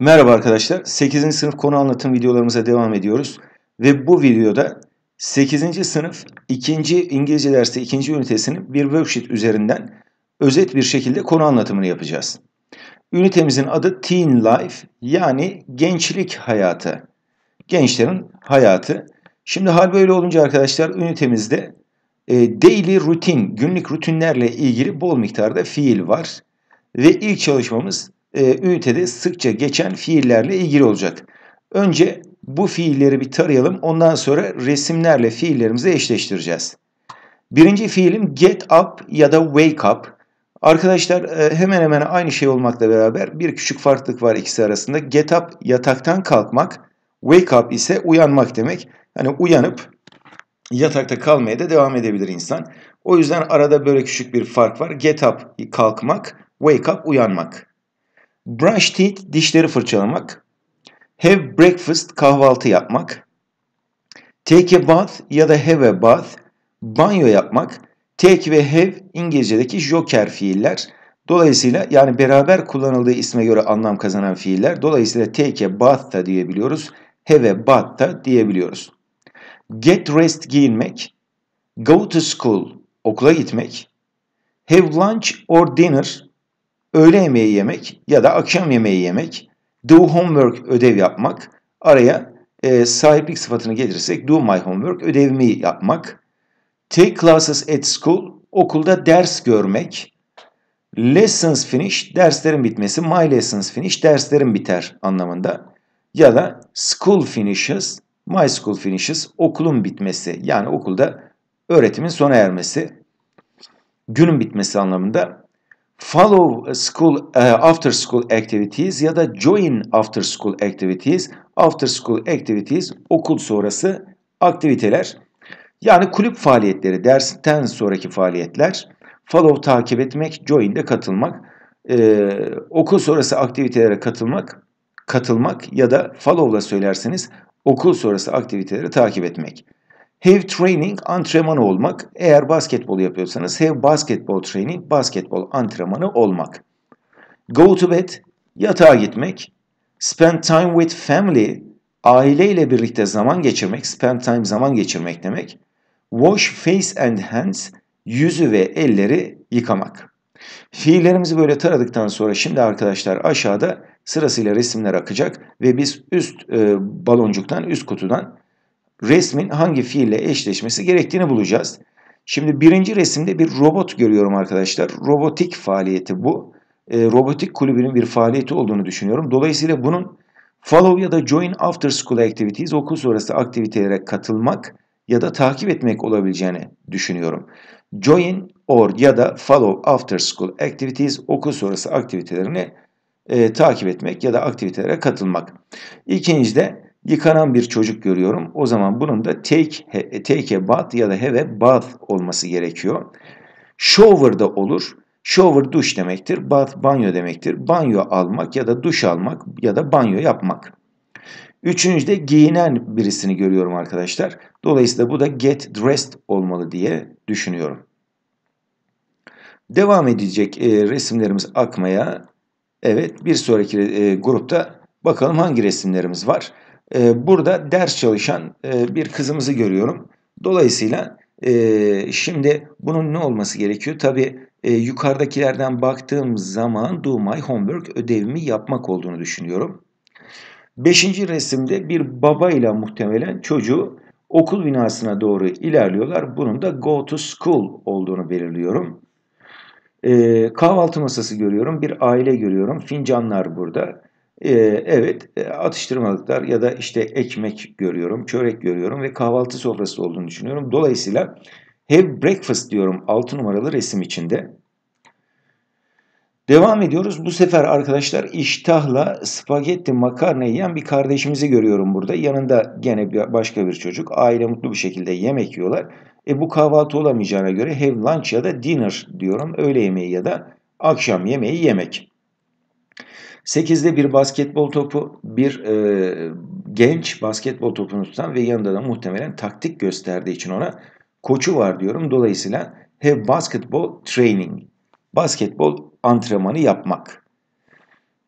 Merhaba arkadaşlar. 8. sınıf konu anlatım videolarımıza devam ediyoruz. Ve bu videoda 8. sınıf 2. İngilizce dersi 2. ünitesinin bir worksheet üzerinden özet bir şekilde konu anlatımını yapacağız. Ünitemizin adı Teen Life yani gençlik hayatı. Gençlerin hayatı. Şimdi hal böyle olunca arkadaşlar ünitemizde e, daily rutin, günlük rutinlerle ilgili bol miktarda fiil var. Ve ilk çalışmamız e, ünitede sıkça geçen fiillerle ilgili olacak. Önce bu fiilleri bir tarayalım. Ondan sonra resimlerle fiillerimizi eşleştireceğiz. Birinci fiilim get up ya da wake up. Arkadaşlar e, hemen hemen aynı şey olmakla beraber bir küçük farklılık var ikisi arasında. Get up yataktan kalkmak, wake up ise uyanmak demek. Hani uyanıp yatakta kalmaya da devam edebilir insan. O yüzden arada böyle küçük bir fark var. Get up kalkmak, wake up uyanmak. Brush teeth dişleri fırçalamak. Have breakfast kahvaltı yapmak. Take a bath ya da have a bath banyo yapmak. Take ve have İngilizce'deki joker fiiller. Dolayısıyla yani beraber kullanıldığı isme göre anlam kazanan fiiller. Dolayısıyla take a bath da diyebiliyoruz. Have a bath da diyebiliyoruz. Get rest giyinmek. Go to school okula gitmek. Have lunch or dinner öğle yemeği yemek ya da akşam yemeği yemek, do homework ödev yapmak, araya e, sahiplik sıfatını gelirsek do my homework ödevimi yapmak, take classes at school okulda ders görmek, lessons finish derslerin bitmesi, my lessons finish derslerin biter anlamında ya da school finishes, my school finishes okulun bitmesi yani okulda öğretimin sona ermesi, günün bitmesi anlamında follow school uh, after school activities ya da join after school activities, after school activities okul sonrası aktiviteler. Yani kulüp faaliyetleri, dersten sonraki faaliyetler, follow takip etmek, join de katılmak, ee, okul sonrası aktivitelere katılmak, katılmak ya da follow'la söylerseniz okul sonrası aktiviteleri takip etmek. Have training antrenman olmak. Eğer basketbol yapıyorsanız have basketball training basketbol antrenmanı olmak. Go to bed yatağa gitmek. Spend time with family aileyle birlikte zaman geçirmek, spend time zaman geçirmek demek. Wash face and hands yüzü ve elleri yıkamak. Fiillerimizi böyle taradıktan sonra şimdi arkadaşlar aşağıda sırasıyla resimler akacak ve biz üst e, baloncuktan, üst kutudan resmin hangi fiille eşleşmesi gerektiğini bulacağız. Şimdi birinci resimde bir robot görüyorum arkadaşlar. Robotik faaliyeti bu. E, robotik kulübünün bir faaliyeti olduğunu düşünüyorum. Dolayısıyla bunun follow ya da join after school activities okul sonrası aktivitelere katılmak ya da takip etmek olabileceğini düşünüyorum. Join or ya da follow after school activities okul sonrası aktivitelerini e, takip etmek ya da aktivitelere katılmak. İkinci de yıkanan bir çocuk görüyorum. O zaman bunun da take, take a bath ya da have a bath olması gerekiyor. Shower da olur. Shower duş demektir. Bath banyo demektir. Banyo almak ya da duş almak ya da banyo yapmak. Üçüncü de giyinen birisini görüyorum arkadaşlar. Dolayısıyla bu da get dressed olmalı diye düşünüyorum. Devam edecek e, resimlerimiz akmaya. Evet bir sonraki e, grupta bakalım hangi resimlerimiz var. Ee, burada ders çalışan e, bir kızımızı görüyorum. Dolayısıyla e, şimdi bunun ne olması gerekiyor? Tabii e, yukarıdakilerden baktığım zaman do my homework ödevimi yapmak olduğunu düşünüyorum. Beşinci resimde bir baba ile muhtemelen çocuğu okul binasına doğru ilerliyorlar. Bunun da go to school olduğunu belirliyorum. kahvaltı masası görüyorum, bir aile görüyorum, fincanlar burada. Ee, evet e, atıştırmalıklar ya da işte ekmek görüyorum, çörek görüyorum ve kahvaltı sofrası olduğunu düşünüyorum. Dolayısıyla have breakfast diyorum 6 numaralı resim içinde. Devam ediyoruz. Bu sefer arkadaşlar iştahla spagetti makarna yiyen bir kardeşimizi görüyorum burada. Yanında gene başka bir çocuk. Aile mutlu bir şekilde yemek yiyorlar. E bu kahvaltı olamayacağına göre have lunch ya da dinner diyorum. Öğle yemeği ya da akşam yemeği yemek. 8'de bir basketbol topu, bir e, genç basketbol topunu tutan ve yanında da muhtemelen taktik gösterdiği için ona koçu var diyorum. Dolayısıyla have basketball training, basketbol antrenmanı yapmak.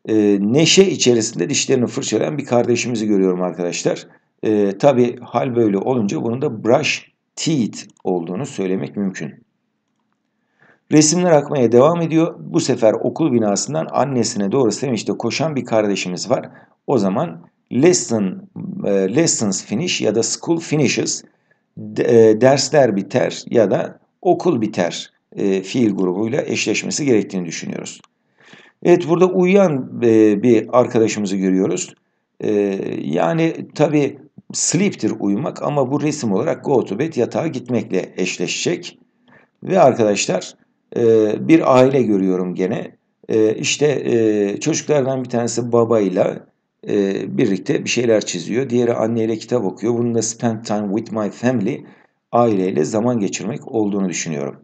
E, neşe içerisinde dişlerini fırçalayan bir kardeşimizi görüyorum arkadaşlar. E, Tabi hal böyle olunca bunun da brush teeth olduğunu söylemek mümkün. Resimler akmaya devam ediyor. Bu sefer okul binasından annesine doğru sevinçle koşan bir kardeşimiz var. O zaman lesson, e, lessons finish ya da school finishes e, dersler biter ya da okul biter e, fiil grubuyla eşleşmesi gerektiğini düşünüyoruz. Evet burada uyuyan bir arkadaşımızı görüyoruz. Yani tabi sleep'tir uyumak ama bu resim olarak go to bed yatağa gitmekle eşleşecek. Ve arkadaşlar ee, bir aile görüyorum gene. Ee, işte e, çocuklardan bir tanesi babayla e, birlikte bir şeyler çiziyor. Diğeri anneyle kitap okuyor. Bunun da spend time with my family aileyle zaman geçirmek olduğunu düşünüyorum.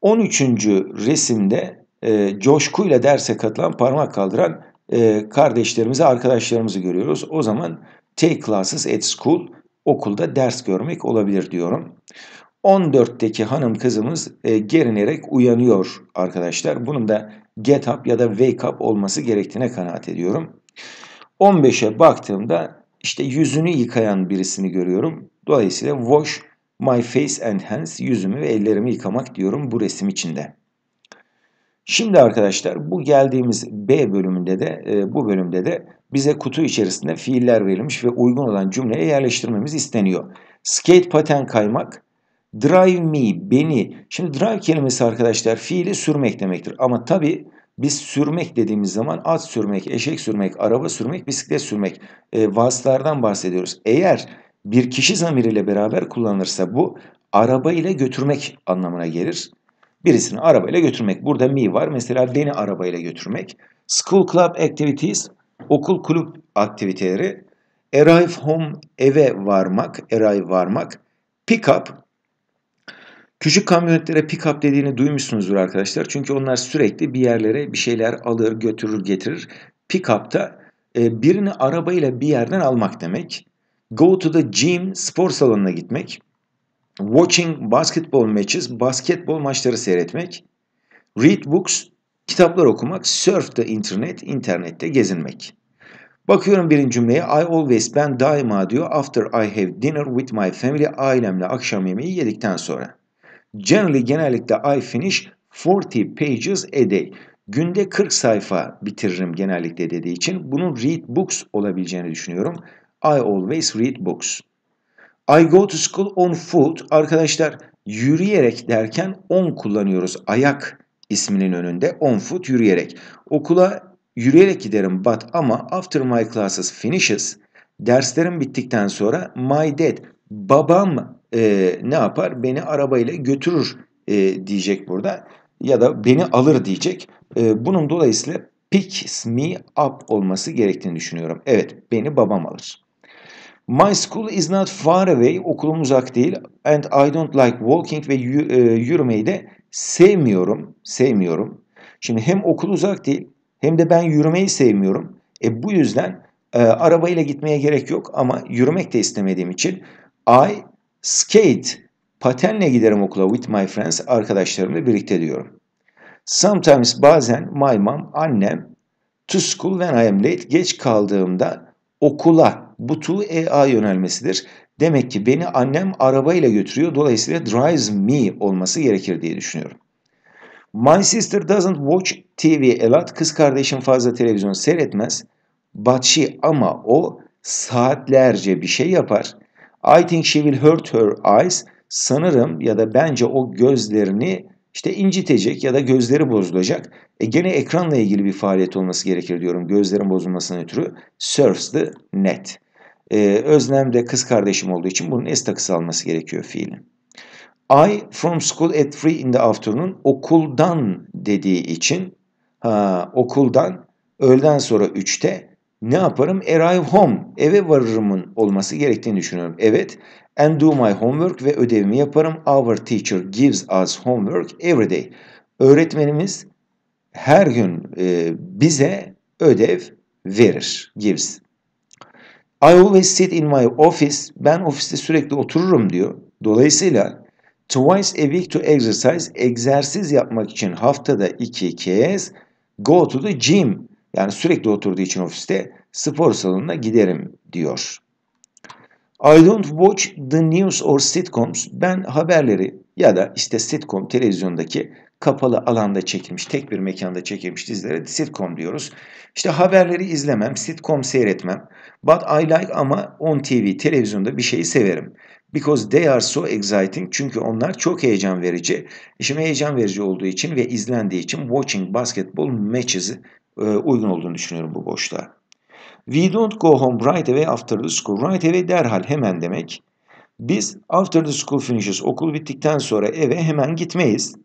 13. resimde e, coşkuyla derse katılan parmak kaldıran e, kardeşlerimizi, arkadaşlarımızı görüyoruz. O zaman take classes at school okulda ders görmek olabilir diyorum. 14'teki hanım kızımız e, gerinerek uyanıyor arkadaşlar. Bunun da get up ya da wake up olması gerektiğine kanaat ediyorum. 15'e baktığımda işte yüzünü yıkayan birisini görüyorum. Dolayısıyla wash my face and hands yüzümü ve ellerimi yıkamak diyorum bu resim içinde. Şimdi arkadaşlar bu geldiğimiz B bölümünde de e, bu bölümde de bize kutu içerisinde fiiller verilmiş ve uygun olan cümleye yerleştirmemiz isteniyor. Skate paten kaymak Drive me, beni. Şimdi drive kelimesi arkadaşlar fiili sürmek demektir. Ama tabi biz sürmek dediğimiz zaman at sürmek, eşek sürmek, araba sürmek, bisiklet sürmek e, vasıtlardan bahsediyoruz. Eğer bir kişi zamiriyle beraber kullanılırsa bu araba ile götürmek anlamına gelir. Birisini araba ile götürmek. Burada mi var. Mesela beni ile götürmek. School club activities, okul kulüp aktiviteleri. Arrive home, eve varmak, arrive varmak. Pick up, Küçük kamyonetlere pick-up dediğini duymuşsunuzdur arkadaşlar. Çünkü onlar sürekli bir yerlere bir şeyler alır, götürür, getirir. Pick-up da e, birini arabayla bir yerden almak demek. Go to the gym, spor salonuna gitmek. Watching basketball matches, basketbol maçları seyretmek. Read books, kitaplar okumak. Surf the internet, internette gezinmek. Bakıyorum birinci cümleye. I always, ben daima diyor. After I have dinner with my family, ailemle akşam yemeği yedikten sonra. Generally genellikle I finish 40 pages a day. Günde 40 sayfa bitiririm genellikle dediği için bunun read books olabileceğini düşünüyorum. I always read books. I go to school on foot. Arkadaşlar yürüyerek derken on kullanıyoruz. Ayak isminin önünde on foot yürüyerek. Okula yürüyerek giderim but ama after my classes finishes derslerim bittikten sonra my dad babam e, ne yapar? Beni arabayla götürür e, diyecek burada ya da beni alır diyecek. E, bunun dolayısıyla picks me up olması gerektiğini düşünüyorum. Evet, beni babam alır. My school is not far away. Okulum uzak değil. And I don't like walking ve e, yürümeyi de sevmiyorum. Sevmiyorum. Şimdi hem okul uzak değil hem de ben yürümeyi sevmiyorum. E bu yüzden e, arabayla gitmeye gerek yok ama yürümek de istemediğim için I skate. Patenle giderim okula with my friends. Arkadaşlarımla birlikte diyorum. Sometimes bazen my mom, annem to school when I am late. Geç kaldığımda okula bu to EA yönelmesidir. Demek ki beni annem arabayla götürüyor. Dolayısıyla drives me olması gerekir diye düşünüyorum. My sister doesn't watch TV a lot. Kız kardeşim fazla televizyon seyretmez. But she ama o saatlerce bir şey yapar. I think she will hurt her eyes. Sanırım ya da bence o gözlerini işte incitecek ya da gözleri bozulacak. E gene ekranla ilgili bir faaliyet olması gerekir diyorum gözlerin bozulmasına ötürü. Surfs the net. Ee, Özlem de kız kardeşim olduğu için bunun S takısı alması gerekiyor fiilin. I from school at three in the afternoon okuldan dediği için ha, okuldan öğleden sonra 3'te ne yaparım? Arrive home, eve varırımın olması gerektiğini düşünüyorum. Evet, and do my homework ve ödevimi yaparım. Our teacher gives us homework every day. Öğretmenimiz her gün e, bize ödev verir, gives. I always sit in my office. Ben ofiste sürekli otururum diyor. Dolayısıyla twice a week to exercise, egzersiz yapmak için haftada iki kez go to the gym, yani sürekli oturduğu için ofiste spor salonuna giderim diyor. I don't watch the news or sitcoms. Ben haberleri ya da işte sitcom televizyondaki kapalı alanda çekilmiş, tek bir mekanda çekilmiş dizilere sitcom diyoruz. İşte haberleri izlemem, sitcom seyretmem. But I like ama on TV, televizyonda bir şeyi severim. Because they are so exciting. Çünkü onlar çok heyecan verici. İşime heyecan verici olduğu için ve izlendiği için watching basketball matches e, uygun olduğunu düşünüyorum bu boşta. We don't go home right away after the school. Right away derhal hemen demek. Biz after the school finishes okul bittikten sonra eve hemen gitmeyiz.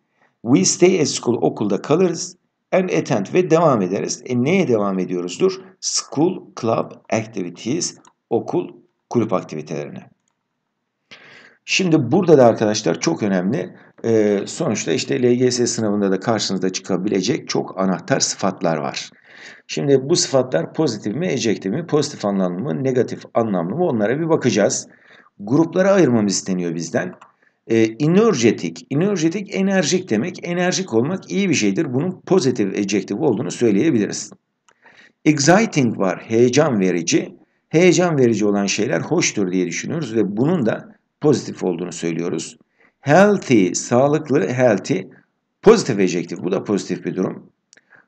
We stay at school okulda kalırız. And attend ve devam ederiz. E neye devam ediyoruzdur? School club activities okul kulüp aktivitelerine. Şimdi burada da arkadaşlar çok önemli e, sonuçta işte LGS sınavında da karşınıza çıkabilecek çok anahtar sıfatlar var. Şimdi bu sıfatlar pozitif mi, ejektif mi, pozitif anlamlı mı, negatif anlamlı mı onlara bir bakacağız. Gruplara ayırmamız isteniyor bizden. E, ee, inorjetik, inorjetik enerjik demek. Enerjik olmak iyi bir şeydir. Bunun pozitif ejektif olduğunu söyleyebiliriz. Exciting var, heyecan verici. Heyecan verici olan şeyler hoştur diye düşünüyoruz ve bunun da pozitif olduğunu söylüyoruz. Healthy, sağlıklı, healthy. Pozitif ejektif, bu da pozitif bir durum.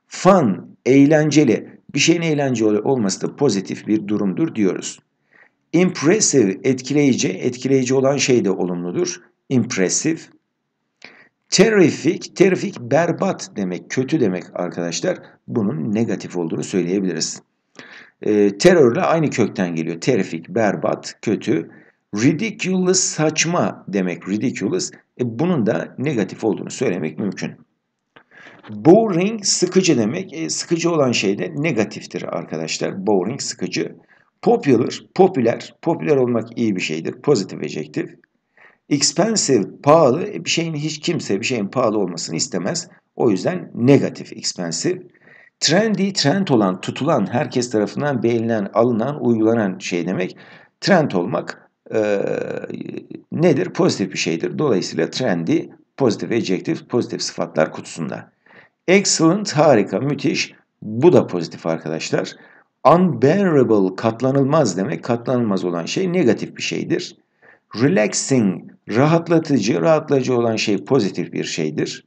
Fun, eğlenceli. Bir şeyin eğlenceli olması da pozitif bir durumdur diyoruz. Impressive, etkileyici. Etkileyici olan şey de olumludur. Impressive. Terrific, terrific berbat demek, kötü demek arkadaşlar. Bunun negatif olduğunu söyleyebiliriz. E, terörle aynı kökten geliyor. Terrific, berbat, kötü. Ridiculous saçma demek ridiculous. E, bunun da negatif olduğunu söylemek mümkün. Boring sıkıcı demek. E, sıkıcı olan şey de negatiftir arkadaşlar. Boring sıkıcı. Popular, popüler. Popüler olmak iyi bir şeydir. Pozitif ejektif. Expensive, pahalı. E, bir şeyin hiç kimse bir şeyin pahalı olmasını istemez. O yüzden negatif, expensive. Trendy, trend olan, tutulan, herkes tarafından beğenilen, alınan, uygulanan şey demek. Trend olmak e, nedir? Pozitif bir şeydir. Dolayısıyla trendi pozitif adjektif, pozitif sıfatlar kutusunda. Excellent, harika, müthiş. Bu da pozitif arkadaşlar. Unbearable, katlanılmaz demek. Katlanılmaz olan şey negatif bir şeydir. Relaxing, rahatlatıcı, rahatlatıcı olan şey pozitif bir şeydir.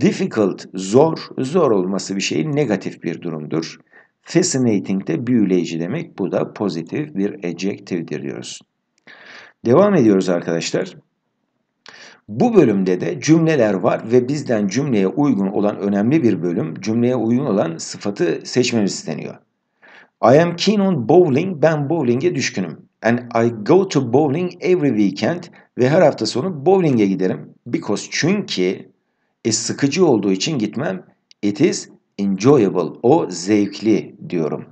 Difficult, zor, zor olması bir şey negatif bir durumdur. Fascinating de büyüleyici demek. Bu da pozitif bir adjective'dir diyoruz. Devam ediyoruz arkadaşlar. Bu bölümde de cümleler var ve bizden cümleye uygun olan önemli bir bölüm, cümleye uygun olan sıfatı seçmemiz isteniyor. I am keen on bowling, ben bowling'e düşkünüm. And I go to bowling every weekend ve her hafta sonu bowling'e giderim. Because çünkü e, sıkıcı olduğu için gitmem. It is enjoyable, o zevkli diyorum.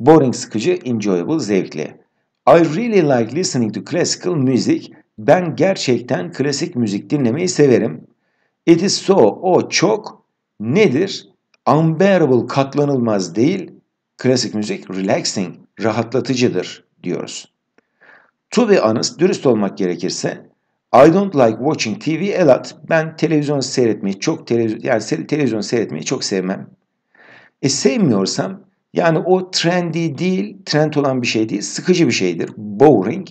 Boring sıkıcı, enjoyable zevkli. I really like listening to classical music. Ben gerçekten klasik müzik dinlemeyi severim. It is so, o çok nedir? Unbearable, katlanılmaz değil. Klasik müzik relaxing, rahatlatıcıdır diyoruz. To be honest, dürüst olmak gerekirse I don't like watching TV a lot. Ben televizyon seyretmeyi çok televizyon yani televizyon seyretmeyi çok sevmem. E sevmiyorsam yani o trendy değil, trend olan bir şey değil, sıkıcı bir şeydir. Boring.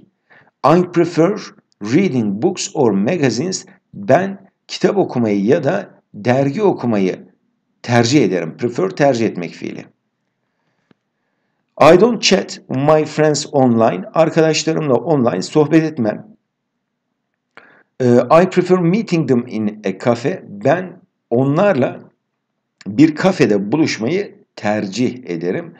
I prefer reading books or magazines. Ben kitap okumayı ya da dergi okumayı tercih ederim. Prefer tercih etmek fiili. I don't chat my friends online. Arkadaşlarımla online sohbet etmem. Ee, I prefer meeting them in a cafe. Ben onlarla bir kafede buluşmayı tercih ederim.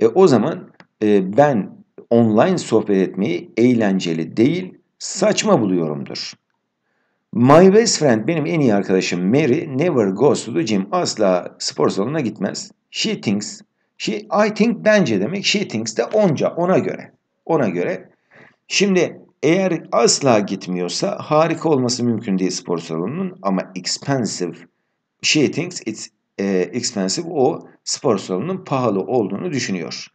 E, o zaman e, ben online sohbet etmeyi eğlenceli değil, saçma buluyorumdur. My best friend benim en iyi arkadaşım Mary never goes to the gym. Asla spor salonuna gitmez. She thinks, she, I think bence demek. She thinks de onca, ona göre. Ona göre. Şimdi eğer asla gitmiyorsa harika olması mümkün değil spor salonunun ama expensive. She thinks it's e, expensive o spor salonunun pahalı olduğunu düşünüyor.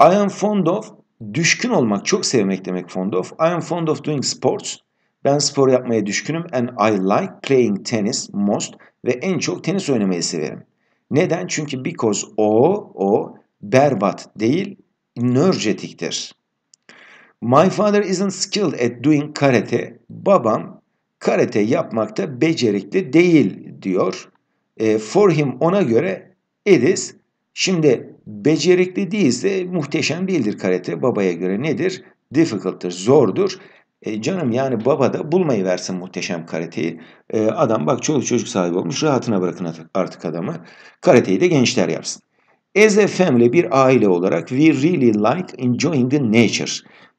I am fond of düşkün olmak çok sevmek demek fond of. I am fond of doing sports. Ben spor yapmaya düşkünüm and I like playing tennis most ve en çok tenis oynamayı severim. Neden? Çünkü because o o berbat değil energetiktir. My father isn't skilled at doing karate. Babam karate yapmakta becerikli değil diyor. E, for him ona göre it is. Şimdi becerikli değilse muhteşem değildir karate. Babaya göre nedir? Difficult'tır, zordur. E, canım yani baba da bulmayı versin muhteşem karateyi. E, adam bak çoluk çocuk sahibi olmuş rahatına bırakın artık adamı. Karateyi de gençler yapsın. As a family bir aile olarak we really like enjoying the nature.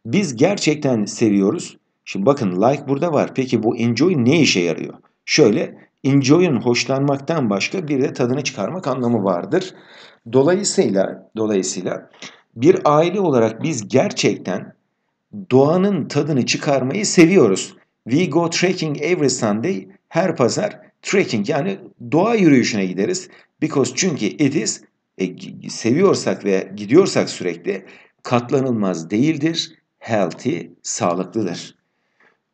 Biz gerçekten seviyoruz. Şimdi bakın like burada var. Peki bu enjoy ne işe yarıyor? Şöyle enjoy'un hoşlanmaktan başka bir de tadını çıkarmak anlamı vardır. Dolayısıyla dolayısıyla bir aile olarak biz gerçekten doğanın tadını çıkarmayı seviyoruz. We go trekking every Sunday. Her pazar trekking yani doğa yürüyüşüne gideriz. Because çünkü it is e, seviyorsak ve gidiyorsak sürekli katlanılmaz değildir. Healthy, sağlıklıdır.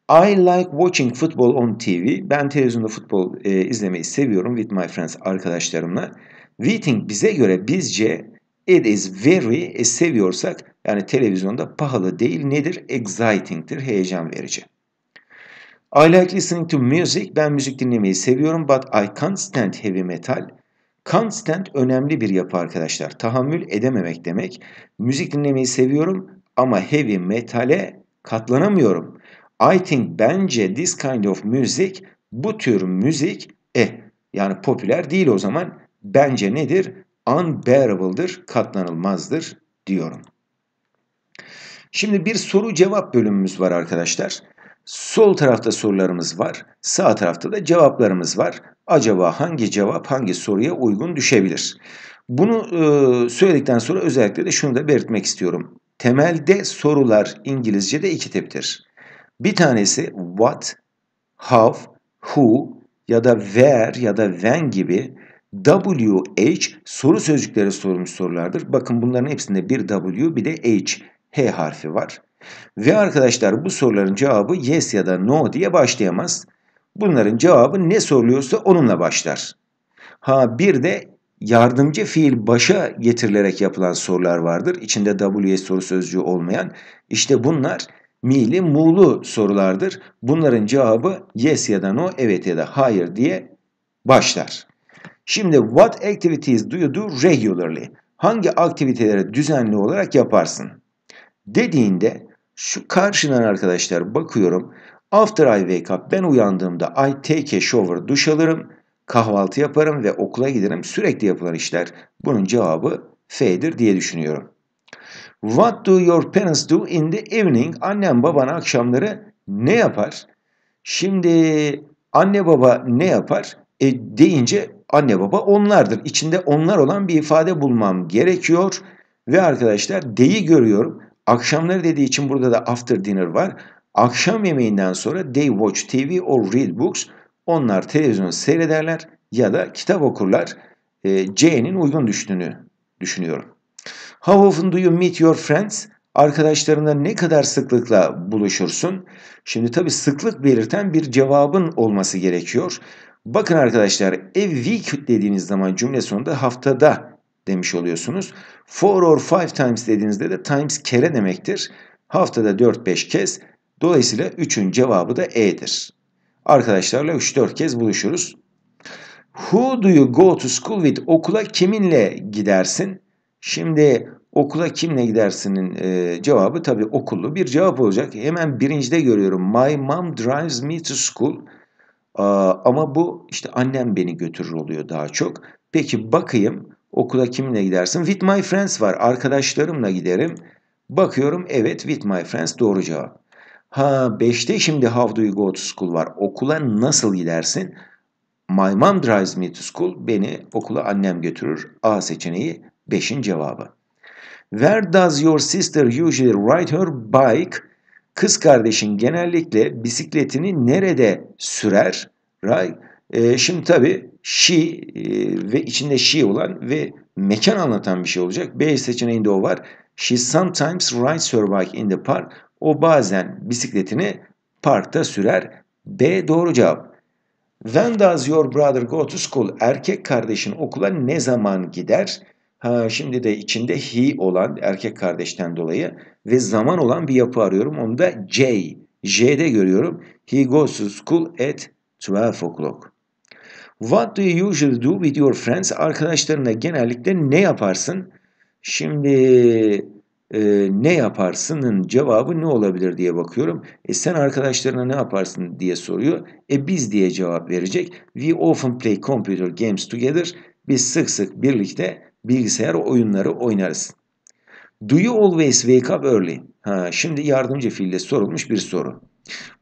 I like watching football on TV. Ben televizyonda futbol e, izlemeyi seviyorum with my friends arkadaşlarımla. We think bize göre bizce it is very e, seviyorsak yani televizyonda pahalı değil nedir? Exciting'tir, heyecan verici. I like listening to music. Ben müzik dinlemeyi seviyorum but I can't stand heavy metal. Can't stand önemli bir yapı arkadaşlar. Tahammül edememek demek. Müzik dinlemeyi seviyorum ama heavy metale katlanamıyorum. I think bence this kind of music bu tür müzik e yani popüler değil o zaman bence nedir? Unbearable'dır, katlanılmazdır diyorum. Şimdi bir soru cevap bölümümüz var arkadaşlar. Sol tarafta sorularımız var, sağ tarafta da cevaplarımız var. Acaba hangi cevap hangi soruya uygun düşebilir? Bunu e, söyledikten sonra özellikle de şunu da belirtmek istiyorum. Temelde sorular İngilizce'de iki tiptir. Bir tanesi what, how, who ya da where ya da when gibi WH soru sözcükleri sorulmuş sorulardır. Bakın bunların hepsinde bir W bir de H, H harfi var. Ve arkadaşlar bu soruların cevabı yes ya da no diye başlayamaz. Bunların cevabı ne soruluyorsa onunla başlar. Ha bir de yardımcı fiil başa getirilerek yapılan sorular vardır. İçinde WS soru sözcüğü olmayan. İşte bunlar mili muğlu sorulardır. Bunların cevabı yes ya da no, evet ya da hayır diye başlar. Şimdi what activities do you do regularly? Hangi aktiviteleri düzenli olarak yaparsın? Dediğinde şu karşıdan arkadaşlar bakıyorum. After I wake up ben uyandığımda I take a shower duş alırım, kahvaltı yaparım ve okula giderim. Sürekli yapılan işler bunun cevabı F'dir diye düşünüyorum. What do your parents do in the evening? Annem baban akşamları ne yapar? Şimdi anne baba ne yapar? E, deyince anne baba onlardır. İçinde onlar olan bir ifade bulmam gerekiyor. Ve arkadaşlar deyi görüyorum. Akşamları dediği için burada da after dinner var. Akşam yemeğinden sonra they watch TV or read books. Onlar televizyon seyrederler ya da kitap okurlar. C'nin e, uygun düştüğünü düşünüyorum. How often do you meet your friends? Arkadaşlarına ne kadar sıklıkla buluşursun? Şimdi tabi sıklık belirten bir cevabın olması gerekiyor. Bakın arkadaşlar a week dediğiniz zaman cümle sonunda haftada demiş oluyorsunuz. Four or five times dediğinizde de times kere demektir. Haftada 4-5 kez. Dolayısıyla 3'ün cevabı da E'dir. Arkadaşlarla 3-4 kez buluşuruz. Who do you go to school with? Okula kiminle gidersin? Şimdi okula kimle gidersinin e, cevabı tabii okullu bir cevap olacak. Hemen birincide görüyorum. My mom drives me to school. Aa, ama bu işte annem beni götürür oluyor daha çok. Peki bakayım okula kimle gidersin? With my friends var. Arkadaşlarımla giderim. Bakıyorum evet with my friends doğru cevap. Ha 5'te şimdi how do you go to school var. Okula nasıl gidersin? My mom drives me to school. Beni okula annem götürür. A seçeneği Beş'in cevabı. Where does your sister usually ride her bike? Kız kardeşin genellikle bisikletini nerede sürer? Right? E, şimdi tabi she e, ve içinde she olan ve mekan anlatan bir şey olacak. B seçeneğinde o var. She sometimes rides her bike in the park. O bazen bisikletini parkta sürer. B doğru cevap. When does your brother go to school? Erkek kardeşin okula ne zaman gider? Ha, şimdi de içinde he olan erkek kardeşten dolayı ve zaman olan bir yapı arıyorum. Onu da J. J'de görüyorum. He goes to school at 12 o'clock. What do you usually do with your friends? Arkadaşlarına genellikle ne yaparsın? Şimdi e, ne yaparsının cevabı ne olabilir diye bakıyorum. E, sen arkadaşlarına ne yaparsın diye soruyor. E biz diye cevap verecek. We often play computer games together. Biz sık sık birlikte bilgisayar oyunları oynarız. Do you always wake up early? Ha, şimdi yardımcı fiille sorulmuş bir soru.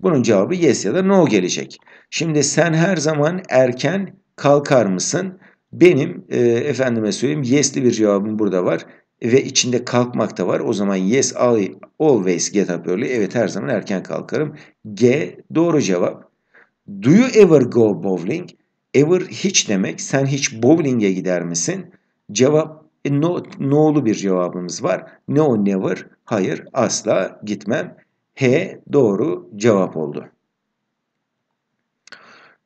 Bunun cevabı yes ya da no gelecek. Şimdi sen her zaman erken kalkar mısın? Benim e, efendime söyleyeyim yes'li bir cevabım burada var ve içinde kalkmak da var. O zaman yes I always get up early. Evet her zaman erken kalkarım. G doğru cevap. Do you ever go bowling? Ever hiç demek. Sen hiç bowling'e gider misin? Cevap e, no, no'lu bir cevabımız var. No never, hayır asla gitmem. H doğru cevap oldu.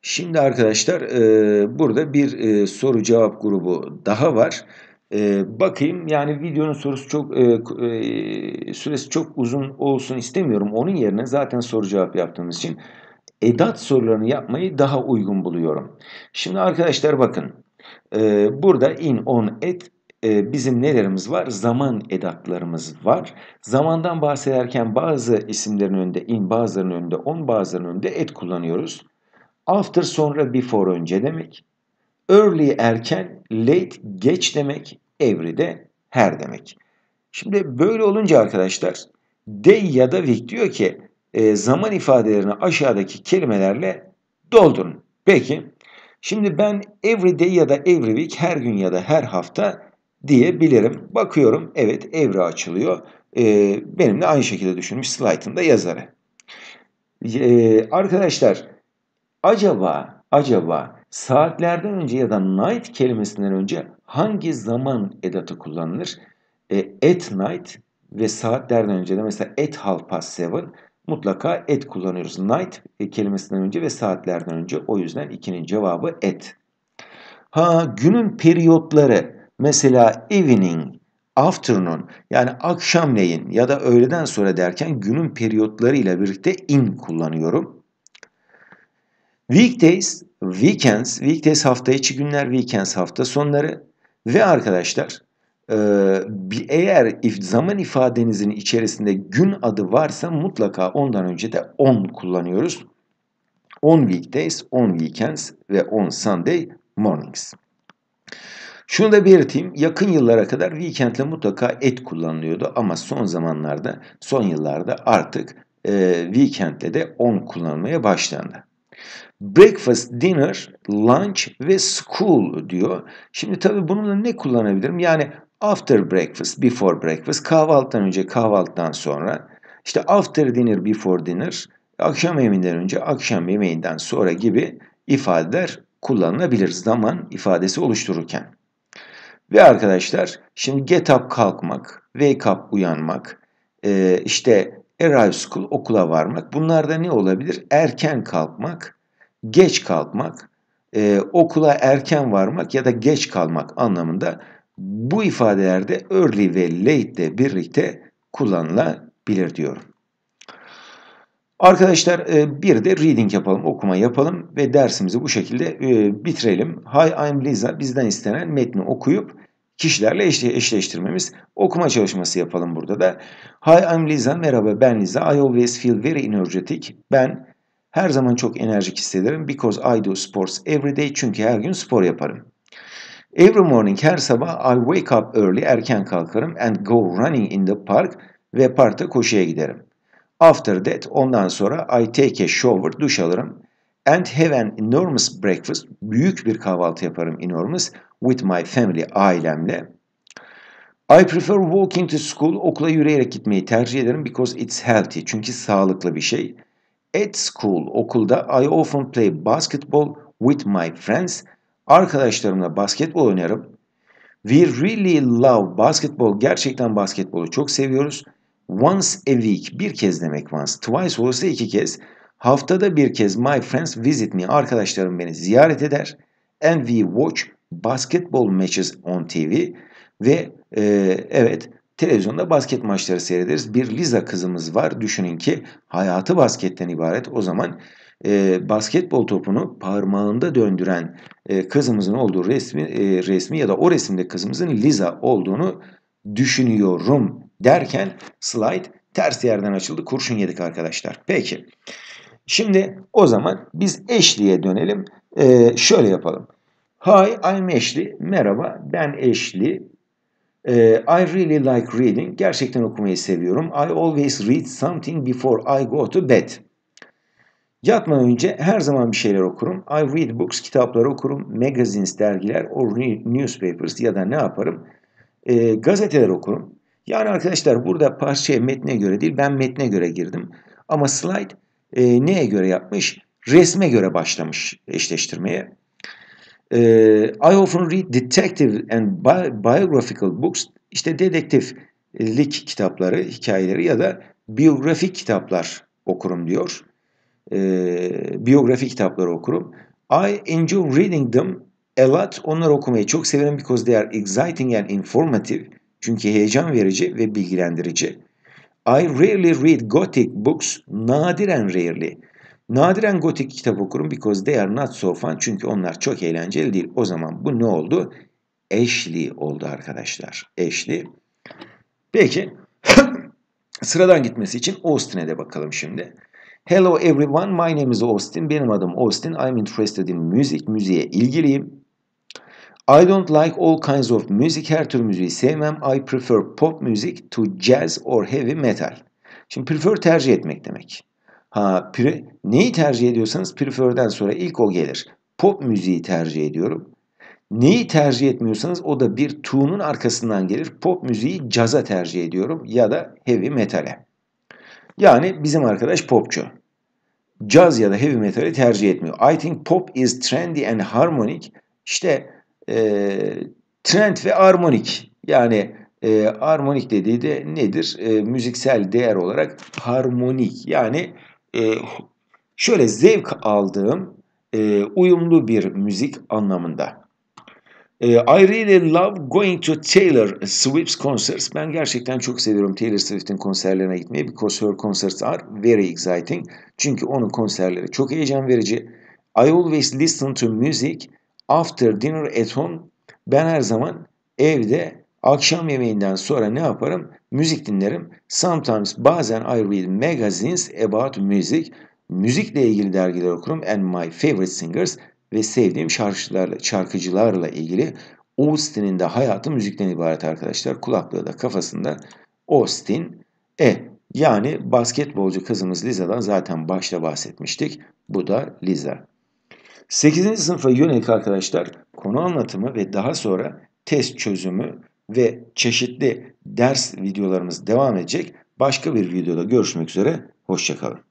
Şimdi arkadaşlar e, burada bir e, soru cevap grubu daha var. E, bakayım yani videonun sorusu çok e, e, süresi çok uzun olsun istemiyorum. Onun yerine zaten soru cevap yaptığımız için edat sorularını yapmayı daha uygun buluyorum. Şimdi arkadaşlar bakın ee, burada in, on, et e, bizim nelerimiz var? Zaman edatlarımız var. Zamandan bahsederken bazı isimlerin önünde in, bazılarının önünde on, bazılarının önünde et kullanıyoruz. After sonra before önce demek. Early erken, late geç demek. Every de her demek. Şimdi böyle olunca arkadaşlar day ya da week diyor ki e, zaman ifadelerini aşağıdaki kelimelerle doldurun. Peki Şimdi ben every day ya da every week her gün ya da her hafta diyebilirim. Bakıyorum evet evre açılıyor. Ee, benim de aynı şekilde düşünmüş slaytında yazarı. Ee, arkadaşlar acaba acaba saatlerden önce ya da night kelimesinden önce hangi zaman edatı kullanılır? Ee, at night ve saatlerden önce de mesela at half past seven mutlaka et kullanıyoruz. Night e, kelimesinden önce ve saatlerden önce. O yüzden ikinin cevabı et. Ha günün periyotları mesela evening, afternoon yani akşamleyin ya da öğleden sonra derken günün periyotları ile birlikte in kullanıyorum. Weekdays, weekends, weekdays hafta içi günler, weekends hafta sonları ve arkadaşlar ee, eğer if, zaman ifadenizin içerisinde gün adı varsa mutlaka ondan önce de on kullanıyoruz. On weekdays, on weekends ve on Sunday mornings. Şunu da belirteyim. Yakın yıllara kadar weekendle mutlaka et kullanılıyordu ama son zamanlarda, son yıllarda artık e, weekendle de on kullanmaya başlandı. Breakfast, dinner, lunch ve school diyor. Şimdi tabii bununla ne kullanabilirim? Yani After breakfast, before breakfast. Kahvaltıdan önce, kahvaltıdan sonra. işte after dinner, before dinner. Akşam yemeğinden önce, akşam yemeğinden sonra gibi ifadeler kullanılabilir zaman ifadesi oluştururken. Ve arkadaşlar şimdi get up kalkmak, wake up uyanmak, e, işte arrive school okula varmak. Bunlarda ne olabilir? Erken kalkmak, geç kalkmak, e, okula erken varmak ya da geç kalmak anlamında bu ifadelerde early ve late de birlikte kullanılabilir diyorum. Arkadaşlar e, bir de reading yapalım, okuma yapalım ve dersimizi bu şekilde e, bitirelim. Hi I'm Lisa bizden istenen metni okuyup kişilerle eşleştirmemiz. Okuma çalışması yapalım burada da. Hi I'm Lisa, merhaba ben Lisa. I always feel very energetic. Ben her zaman çok enerjik hissederim because I do sports every day. Çünkü her gün spor yaparım. Every morning her sabah I wake up early erken kalkarım and go running in the park ve parkta koşuya giderim. After that ondan sonra I take a shower duş alırım and have an enormous breakfast büyük bir kahvaltı yaparım enormous with my family ailemle. I prefer walking to school okula yürüyerek gitmeyi tercih ederim because it's healthy çünkü sağlıklı bir şey. At school okulda I often play basketball with my friends Arkadaşlarımla basketbol oynarım. We really love basketball. Gerçekten basketbolu çok seviyoruz. Once a week bir kez demek once. Twice olursa iki kez. Haftada bir kez my friends visit me. Arkadaşlarım beni ziyaret eder. And we watch basketball matches on TV. Ve e, evet televizyonda basket maçları seyrederiz. Bir Liza kızımız var. Düşünün ki hayatı basketten ibaret. O zaman e, basketbol topunu parmağında döndüren e, kızımızın olduğu resmi e, resmi ya da o resimde kızımızın Liza olduğunu düşünüyorum derken slide ters yerden açıldı. Kurşun yedik arkadaşlar. Peki. Şimdi o zaman biz Ashley'e dönelim. Ee, şöyle yapalım. Hi I'm Ashley. Merhaba ben Ashley. Ee, I really like reading. Gerçekten okumayı seviyorum. I always read something before I go to bed. Yatmadan önce her zaman bir şeyler okurum. I read books, kitapları okurum. Magazines, dergiler, or newspapers ya da ne yaparım? E, gazeteler okurum. Yani arkadaşlar burada parçaya metne göre değil, ben metne göre girdim. Ama slide e, neye göre yapmış? Resme göre başlamış eşleştirmeye. E, I often read detective and bi biographical books. İşte dedektiflik kitapları, hikayeleri ya da biyografik kitaplar okurum diyor e, biyografi kitapları okurum. I enjoy reading them a lot. Onları okumayı çok severim because they are exciting and informative. Çünkü heyecan verici ve bilgilendirici. I rarely read gothic books. Nadiren rarely. Nadiren gotik kitap okurum because they are not so fun. Çünkü onlar çok eğlenceli değil. O zaman bu ne oldu? Eşli oldu arkadaşlar. Eşli. Peki sıradan gitmesi için Austin'e de bakalım şimdi. Hello everyone, my name is Austin. Benim adım Austin. I'm interested in music. Müziğe ilgiliyim. I don't like all kinds of music. Her tür müziği sevmem. I prefer pop music to jazz or heavy metal. Şimdi prefer tercih etmek demek. Ha, pre, neyi tercih ediyorsanız prefer'den sonra ilk o gelir. Pop müziği tercih ediyorum. Neyi tercih etmiyorsanız o da bir tuğunun arkasından gelir. Pop müziği caza tercih ediyorum ya da heavy metale. Yani bizim arkadaş popçu caz ya da heavy metali tercih etmiyor. I think pop is trendy and harmonic. İşte e, trend ve harmonik. Yani e, harmonik dediği de nedir? E, müziksel değer olarak harmonik. Yani e, şöyle zevk aldığım e, uyumlu bir müzik anlamında. Ee, I really love going to Taylor Swift's concerts. Ben gerçekten çok seviyorum Taylor Swift'in konserlerine gitmeyi. Because her concerts are very exciting. Çünkü onun konserleri çok heyecan verici. I always listen to music after dinner at home. Ben her zaman evde akşam yemeğinden sonra ne yaparım? Müzik dinlerim. Sometimes bazen I read magazines about music. Müzikle ilgili dergiler okurum. And my favorite singers ve sevdiğim şarkıcılarla, şarkıcılarla ilgili Austin'in de hayatı müzikten ibaret arkadaşlar. Kulaklığı da kafasında Austin E. Yani basketbolcu kızımız Liza'dan zaten başta bahsetmiştik. Bu da Liza. 8. sınıfa yönelik arkadaşlar konu anlatımı ve daha sonra test çözümü ve çeşitli ders videolarımız devam edecek. Başka bir videoda görüşmek üzere. Hoşçakalın.